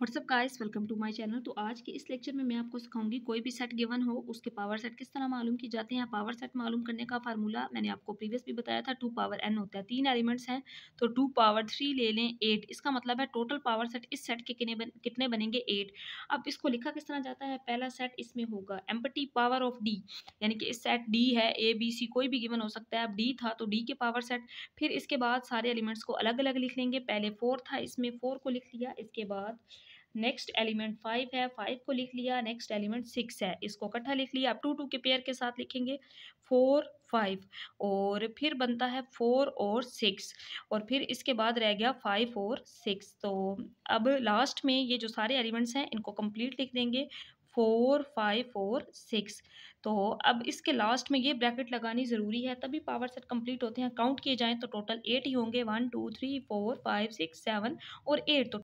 WhatsApp guys welcome to my channel तो आज के इस लेक्चर में मैं आपको सिखाऊंगी कोई भी सेट गिवन हो उसके पावर सेट किस तरह मालूम की जाते हैं पावर सेट मालूम करने का फार्मूला मैंने आपको प्रीवियस भी बताया था टू पावर एन होता है तीन एलिमेंट्स हैं तो टू पावर थ्री ले लें एट इसका मतलब है टोटल पावर सेट इस सेट के कितने बन, कितने बनेंगे एट अब इसको लिखा किस तरह जाता है पहला सेट इसमें होगा एम्पटी पावर ऑफ डी यानी कि इस सेट डी है ए बी सी कोई भी गिवन हो सकता है अब डी था तो डी के पावर सेट फिर इसके बाद सारे एलिमेंट्स को अलग अलग लिख लेंगे पहले फोर था इसमें फोर को लिख लिया इसके बाद नेक्स्ट एलिमेंट फाइव है फाइव को लिख लिया नेक्स्ट एलिमेंट सिक्स है इसको इकट्ठा लिख लिया आप टू टू के पेयर के साथ लिखेंगे फोर फाइव और फिर बनता है फोर और सिक्स और फिर इसके बाद रह गया फाइव और सिक्स तो अब लास्ट में ये जो सारे एलिमेंट्स हैं इनको कंप्लीट लिख देंगे फोर फाइव और सिक्स तो अब इसके लास्ट में ये ब्रैकेट लगानी ज़रूरी है तभी पावर सेट कंप्लीट होते हैं काउंट किए जाएँ तो टोटल एट ही होंगे one two three four five six seven और एट तो